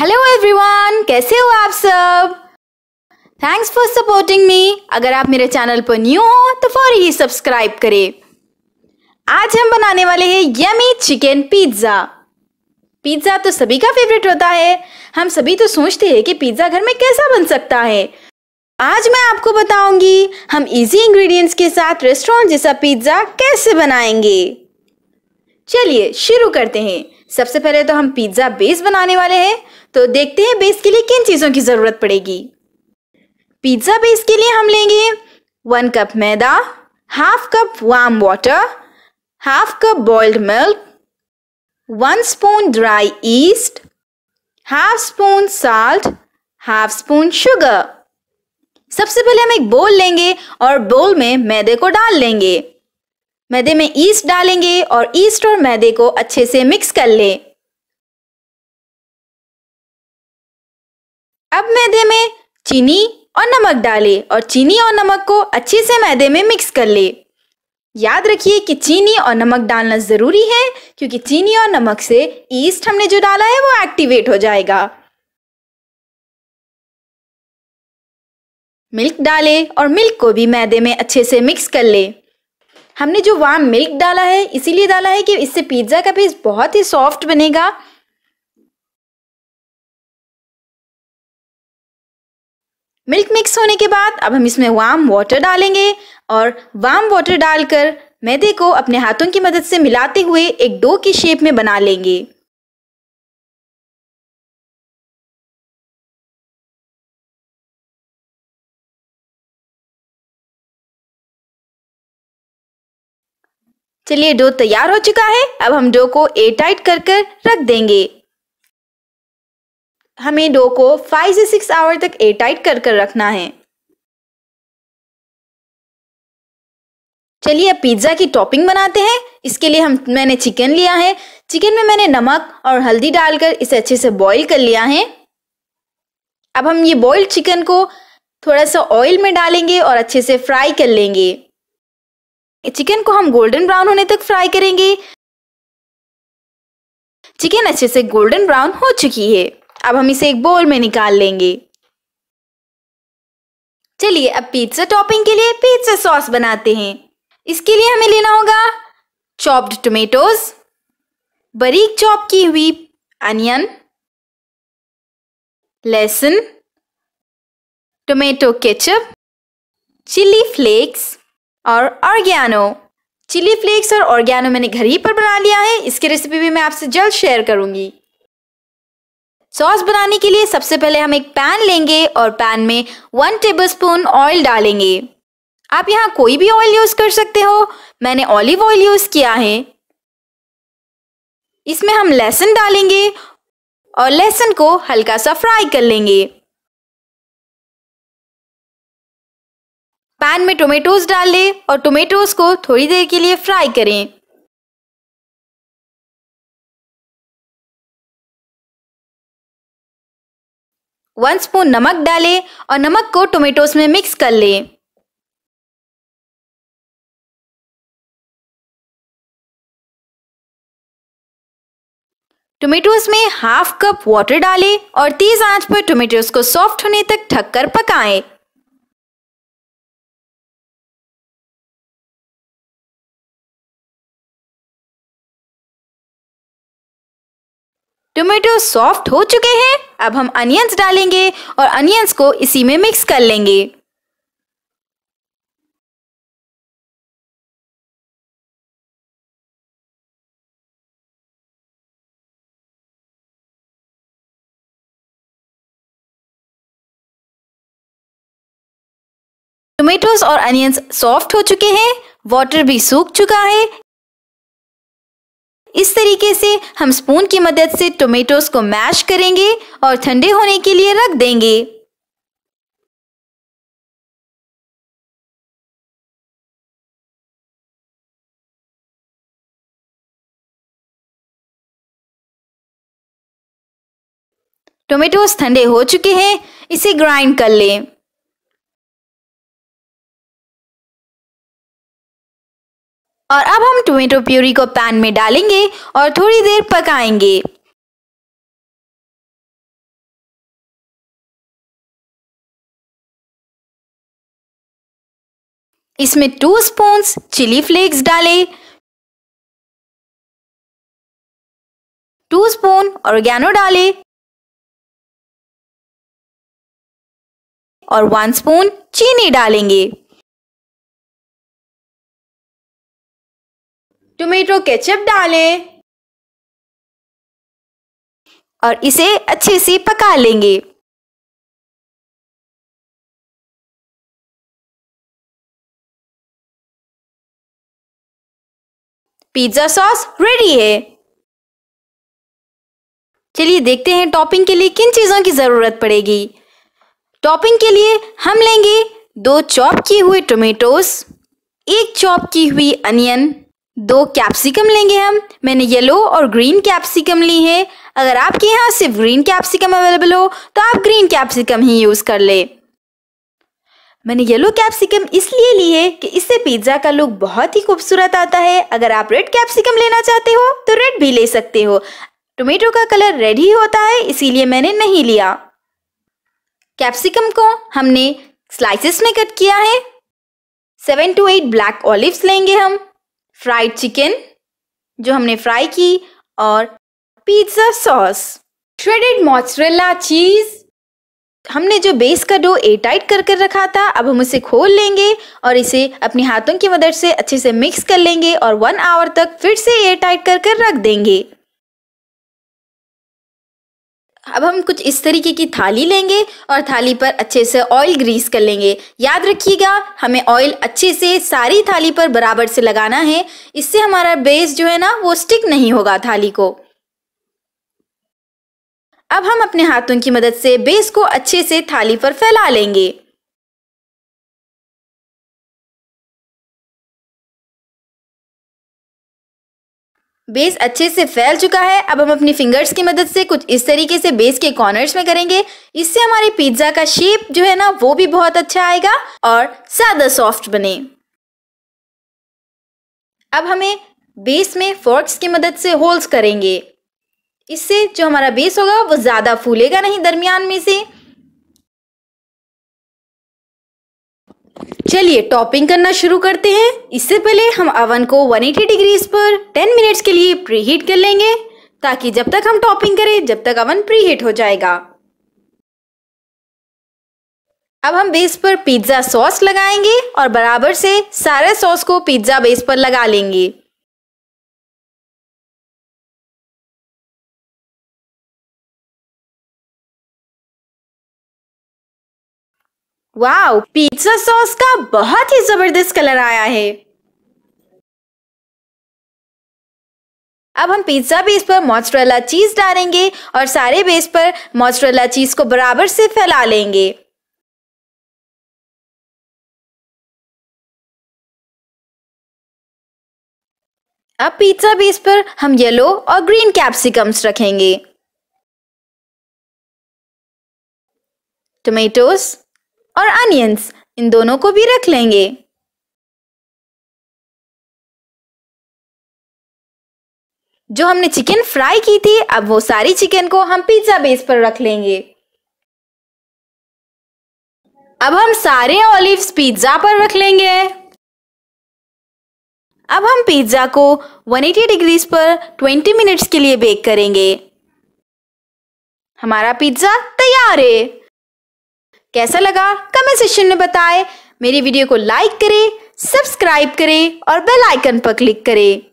Hello everyone कैसे हो आप सब थैंक्स फॉर सपोर्टिंग मी अगर आप मेरे चैनल पर न्यू हो तो फौरी ही सब्सक्राइब करें आज हम बनाने वाले हैं यमी चिकन पिज्ज़ा पिज्ज़ा तो सभी का फेवरेट होता है हम सभी तो सोचते हैं कि पिज़्ज़ा घर में कैसा बन सकता है आज मैं आपको बताऊंगी हम इजी इंग्रेडिएंट्स के साथ रेस्टोरेंट जैसा पिज़्ज़ा कैसे बनाएंगे चलिए शुरू करते हैं सबसे पहले तो हम पिज्ज़ा बेस बनाने वाले हैं तो देखते हैं बेस के लिए किन चीज़ों की ज़रूरत पड़ेगी पिज्ज़ा बेस के लिए हम लेंगे वन कप मैदा half cup warm water half cup boiled milk one spoon dry yeast half spoon salt half spoon sugar सबसे पहले हम एक बोल लेंगे और बोल में मैदे को डाल लेंगे मैदे में ईस्ट डालेंगे और ईस्ट और मैदे को अच्छे से मिक्स कर लें अब मैदे में चीनी और नमक डालें और चीनी और नमक को अच्छे से मैदे में मिक्स कर लें याद रखिए कि चीनी और नमक डालना ज़रूरी है क्योंकि चीनी और नमक से ईस्ट हमने जो डाला है वो एक्टिवेट हो जाएगा मिल्क डालें और मिल्क को भी मैदे में अच्छे से मिक्स कर लें हमने जो वाम मिल्क डाला है इसीलिए डाला है कि इससे पिज्ज़ा का पेस्ट बहुत ही सॉफ्ट बनेगा मिल्क मिक्स होने के बाद अब हम इसमें वाम वाटर डालेंगे और वाम वाटर डालकर मैदे को अपने हाथों की मदद से मिलाते हुए एक डो की शेप में बना लेंगे चलिए डो तैयार हो चुका है अब हम डो को एयर टाइट कर कर रख देंगे हमें डो को फाइव से सिक्स आवर तक एयर टाइट कर कर रखना है चलिए अब पिज्ज़ा की टॉपिंग बनाते हैं इसके लिए हम मैंने चिकन लिया है चिकन में मैंने नमक और हल्दी डालकर इसे अच्छे से बॉईल कर लिया है अब हम ये बॉइल्ड चिकन को थोड़ा सा ऑयल में डालेंगे और अच्छे से फ्राई कर लेंगे चिकन को हम गोल्डन ब्राउन होने तक फ्राई करेंगे चिकन अच्छे से गोल्डन ब्राउन हो चुकी है अब हम इसे एक बोल में निकाल लेंगे चलिए अब पिज्ज़ा टॉपिंग के लिए पिज्ज़ा सॉस बनाते हैं इसके लिए हमें लेना होगा चॉप्ड टोमेटोज बारीक चॉप की हुई अनियन लहसुन टोमेटो केचप चिली फ्लेक्स और ऑर्गेनो चिली फ्लेक्स और ऑर्गेनो मैंने घर ही पर बना लिया है इसकी रेसिपी भी मैं आपसे जल्द शेयर करूंगी सॉस बनाने के लिए सबसे पहले हम एक पैन लेंगे और पैन में वन टेबलस्पून ऑयल डालेंगे आप यहाँ कोई भी ऑयल यूज़ कर सकते हो मैंने ऑलिव ऑयल यूज़ किया है इसमें हम लहसुन डालेंगे और लहसुन को हल्का सा फ्राई कर लेंगे पैन में टोमेटोज डाल लें और टोमेटोज को थोड़ी देर के लिए फ्राई करें वन स्पून नमक डालें और नमक को टोमेटोज में मिक्स कर लें टोमेटोज में हाफ कप वाटर डालें और तेज आंच पर टोमेटोज को सॉफ्ट होने तक ढककर पकाएं। टोमेटो सॉफ्ट हो चुके हैं अब हम अनियंस डालेंगे और अनियंस को इसी में मिक्स कर लेंगे टोमेटोज और अनियंस सॉफ्ट हो चुके हैं वाटर भी सूख चुका है इस तरीके से हम स्पून की मदद से टोमेटोज को मैश करेंगे और ठंडे होने के लिए रख देंगे टोमेटोज ठंडे हो चुके हैं इसे ग्राइंड कर लें और अब हम टोमेटो प्यूरी को पैन में डालेंगे और थोड़ी देर पकाएंगे इसमें टू स्पून चिली फ्लेक्स डालें टू स्पून ऑर्गेनो डालें और वन स्पून चीनी डालेंगे टोमेटो केचप डालें और इसे अच्छे से पका लेंगे पिज्जा सॉस रेडी है चलिए देखते हैं टॉपिंग के लिए किन चीज़ों की ज़रूरत पड़ेगी टॉपिंग के लिए हम लेंगे दो चॉप किए हुए टोमेटोस एक चॉप की हुई अनियन दो कैप्सिकम लेंगे हम मैंने येलो और ग्रीन कैप्सिकम ली है अगर आपके यहाँ सिर्फ ग्रीन कैप्सिकम अवेलेबल हो तो आप ग्रीन कैप्सिकम ही यूज़ कर ले मैंने येलो कैप्सिकम इसलिए ली है कि इससे पिज्ज़ा का लुक बहुत ही खूबसूरत आता है अगर आप रेड कैप्सिकम लेना चाहते हो तो रेड भी ले सकते हो टोमेटो का कलर रेड ही होता है इसीलिए मैंने नहीं लिया कैप्सिकम को हमने स्लाइसेस में कट किया है seven to eight black olives लेंगे हम फ्राइड चिकन जो हमने फ्राई की और pizza sauce shredded mozzarella cheese हमने जो बेस का डो ए टाइट कर कर रखा था अब हम उसे खोल लेंगे और इसे अपने हाथों की मदद से अच्छे से मिक्स कर लेंगे और वन आवर तक फिर से एयर टाइट कर कर रख देंगे अब हम कुछ इस तरीके की थाली लेंगे और थाली पर अच्छे से ऑयल ग्रीस कर लेंगे याद रखिएगा हमें ऑयल अच्छे से सारी थाली पर बराबर से लगाना है इससे हमारा बेस जो है ना वो स्टिक नहीं होगा थाली को अब हम अपने हाथों की मदद से बेस को अच्छे से थाली पर फैला लेंगे बेस अच्छे से फैल चुका है अब हम अपनी फिंगर्स की मदद से कुछ इस तरीके से बेस के कॉर्नर्स में करेंगे इससे हमारे पिज्ज़ा का शेप जो है ना वो भी बहुत अच्छा आएगा और ज़्यादा सॉफ्ट बने अब हमें बेस में फोर्क्स की मदद से होल्स करेंगे इससे जो हमारा बेस होगा वो ज़्यादा फूलेगा नहीं दरमियान में से चलिए टॉपिंग करना शुरू करते हैं इससे पहले हम अवन को 180 डिग्रीज पर 10 मिनट्स के लिए प्री हीट कर लेंगे ताकि जब तक हम टॉपिंग करें जब तक अवन प्री हीट हो जाएगा अब हम बेस पर पिज्ज़ा सॉस लगाएंगे और बराबर से सारे सॉस को पिज्ज़ा बेस पर लगा लेंगे वाओ पिज्जा सॉस का बहुत ही जबरदस्त कलर आया है अब हम पिज्ज़ा बेस पर मोजरेला चीज़ डालेंगे और सारे बेस पर मोजरेला चीज़ को बराबर से फैला लेंगे अब पिज्ज़ा बेस पर हम येलो और ग्रीन कैप्सिकम्स रखेंगे टोमेटोज़ और अनियंस इन दोनों को भी रख लेंगे जो हमने चिकन फ्राई की थी अब वो सारी चिकन को हम पिज्ज़ा बेस पर रख लेंगे अब हम सारे ऑलिव्स पिज्ज़ा पर रख लेंगे अब हम पिज्ज़ा को 180 डिग्रीज पर 20 मिनट्स के लिए बेक करेंगे हमारा पिज्ज़ा तैयार है कैसा लगा कमेंट सेक्शन में बताएं मेरी वीडियो को लाइक करें सब्सक्राइब करें और बेल आइकन पर क्लिक करें